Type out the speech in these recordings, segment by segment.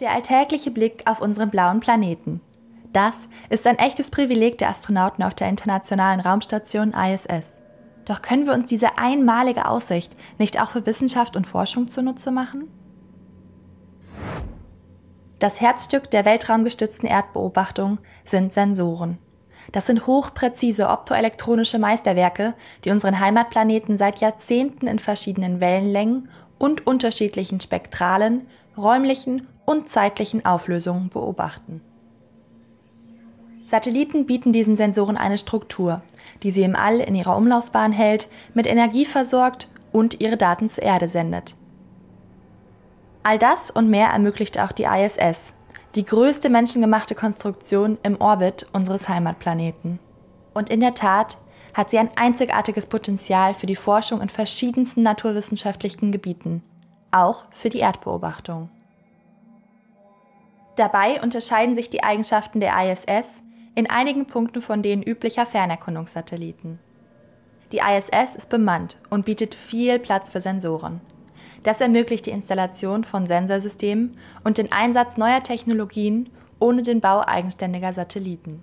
Der alltägliche Blick auf unseren blauen Planeten. Das ist ein echtes Privileg der Astronauten auf der Internationalen Raumstation ISS. Doch können wir uns diese einmalige Aussicht nicht auch für Wissenschaft und Forschung zunutze machen? Das Herzstück der weltraumgestützten Erdbeobachtung sind Sensoren. Das sind hochpräzise optoelektronische Meisterwerke, die unseren Heimatplaneten seit Jahrzehnten in verschiedenen Wellenlängen und unterschiedlichen spektralen, räumlichen und zeitlichen Auflösungen beobachten. Satelliten bieten diesen Sensoren eine Struktur, die sie im All in ihrer Umlaufbahn hält, mit Energie versorgt und ihre Daten zur Erde sendet. All das und mehr ermöglicht auch die ISS, die größte menschengemachte Konstruktion im Orbit unseres Heimatplaneten. Und in der Tat hat sie ein einzigartiges Potenzial für die Forschung in verschiedensten naturwissenschaftlichen Gebieten, auch für die Erdbeobachtung. Dabei unterscheiden sich die Eigenschaften der ISS in einigen Punkten von denen üblicher Fernerkundungssatelliten. Die ISS ist bemannt und bietet viel Platz für Sensoren. Das ermöglicht die Installation von Sensorsystemen und den Einsatz neuer Technologien ohne den Bau eigenständiger Satelliten.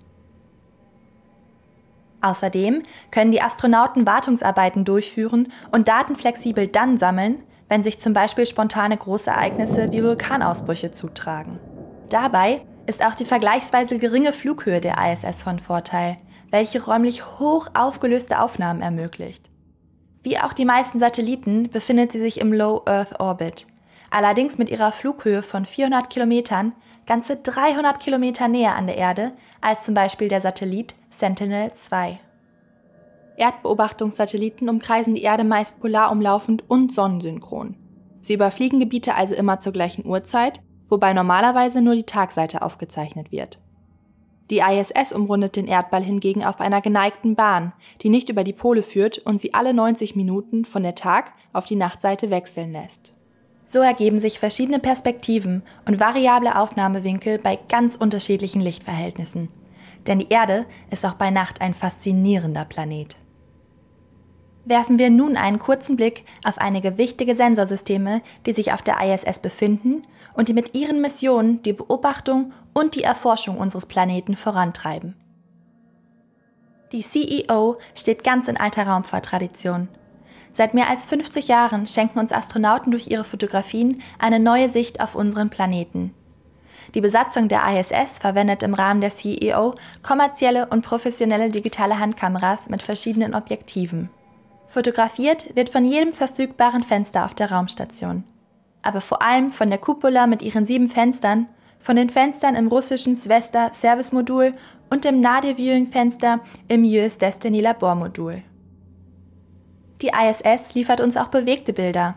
Außerdem können die Astronauten Wartungsarbeiten durchführen und Daten flexibel dann sammeln, wenn sich zum Beispiel spontane Großereignisse wie Vulkanausbrüche zutragen. Dabei ist auch die vergleichsweise geringe Flughöhe der ISS von Vorteil, welche räumlich hoch aufgelöste Aufnahmen ermöglicht. Wie auch die meisten Satelliten befindet sie sich im Low Earth Orbit, allerdings mit ihrer Flughöhe von 400 Kilometern ganze 300 Kilometer näher an der Erde als zum Beispiel der Satellit Sentinel-2. Erdbeobachtungssatelliten umkreisen die Erde meist polar umlaufend und sonnensynchron. Sie überfliegen Gebiete also immer zur gleichen Uhrzeit wobei normalerweise nur die Tagseite aufgezeichnet wird. Die ISS umrundet den Erdball hingegen auf einer geneigten Bahn, die nicht über die Pole führt und sie alle 90 Minuten von der Tag- auf die Nachtseite wechseln lässt. So ergeben sich verschiedene Perspektiven und variable Aufnahmewinkel bei ganz unterschiedlichen Lichtverhältnissen. Denn die Erde ist auch bei Nacht ein faszinierender Planet werfen wir nun einen kurzen Blick auf einige wichtige Sensorsysteme, die sich auf der ISS befinden und die mit ihren Missionen die Beobachtung und die Erforschung unseres Planeten vorantreiben. Die CEO steht ganz in alter Raumfahrttradition. Seit mehr als 50 Jahren schenken uns Astronauten durch ihre Fotografien eine neue Sicht auf unseren Planeten. Die Besatzung der ISS verwendet im Rahmen der CEO kommerzielle und professionelle digitale Handkameras mit verschiedenen Objektiven. Fotografiert wird von jedem verfügbaren Fenster auf der Raumstation. Aber vor allem von der Kupola mit ihren sieben Fenstern, von den Fenstern im russischen Svesta Service Modul und dem Nadir Viewing Fenster im US Destiny Labor Modul. Die ISS liefert uns auch bewegte Bilder,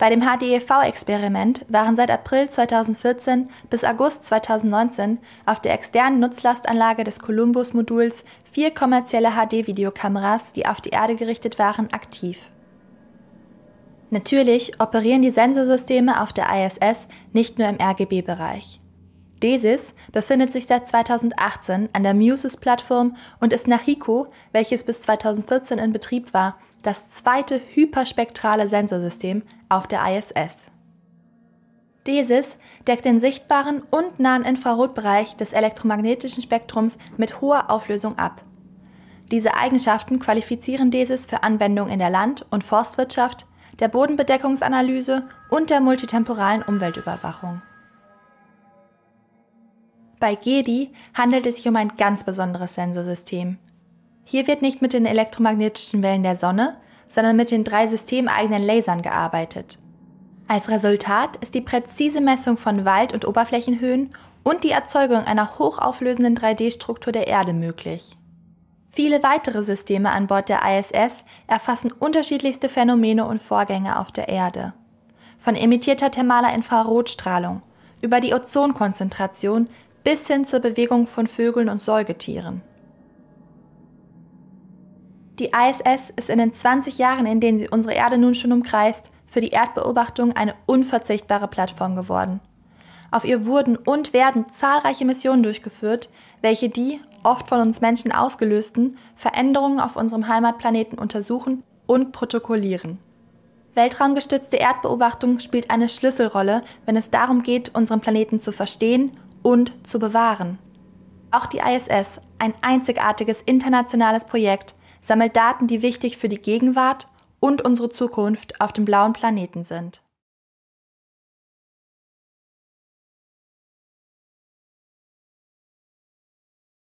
bei dem HDEV-Experiment waren seit April 2014 bis August 2019 auf der externen Nutzlastanlage des Columbus-Moduls vier kommerzielle HD-Videokameras, die auf die Erde gerichtet waren, aktiv. Natürlich operieren die Sensorsysteme auf der ISS nicht nur im RGB-Bereich. DESIS befindet sich seit 2018 an der MUSES-Plattform und ist nach HICO, welches bis 2014 in Betrieb war, das zweite hyperspektrale Sensorsystem auf der ISS. Dieses deckt den sichtbaren und nahen Infrarotbereich des elektromagnetischen Spektrums mit hoher Auflösung ab. Diese Eigenschaften qualifizieren dieses für Anwendung in der Land- und Forstwirtschaft, der Bodenbedeckungsanalyse und der multitemporalen Umweltüberwachung. Bei GEDI handelt es sich um ein ganz besonderes Sensorsystem, hier wird nicht mit den elektromagnetischen Wellen der Sonne, sondern mit den drei systemeigenen Lasern gearbeitet. Als Resultat ist die präzise Messung von Wald- und Oberflächenhöhen und die Erzeugung einer hochauflösenden 3D-Struktur der Erde möglich. Viele weitere Systeme an Bord der ISS erfassen unterschiedlichste Phänomene und Vorgänge auf der Erde. Von emittierter thermaler Infrarotstrahlung über die Ozonkonzentration bis hin zur Bewegung von Vögeln und Säugetieren. Die ISS ist in den 20 Jahren, in denen sie unsere Erde nun schon umkreist, für die Erdbeobachtung eine unverzichtbare Plattform geworden. Auf ihr wurden und werden zahlreiche Missionen durchgeführt, welche die, oft von uns Menschen ausgelösten, Veränderungen auf unserem Heimatplaneten untersuchen und protokollieren. Weltraumgestützte Erdbeobachtung spielt eine Schlüsselrolle, wenn es darum geht, unseren Planeten zu verstehen und zu bewahren. Auch die ISS, ein einzigartiges internationales Projekt, sammelt Daten, die wichtig für die Gegenwart und unsere Zukunft auf dem blauen Planeten sind.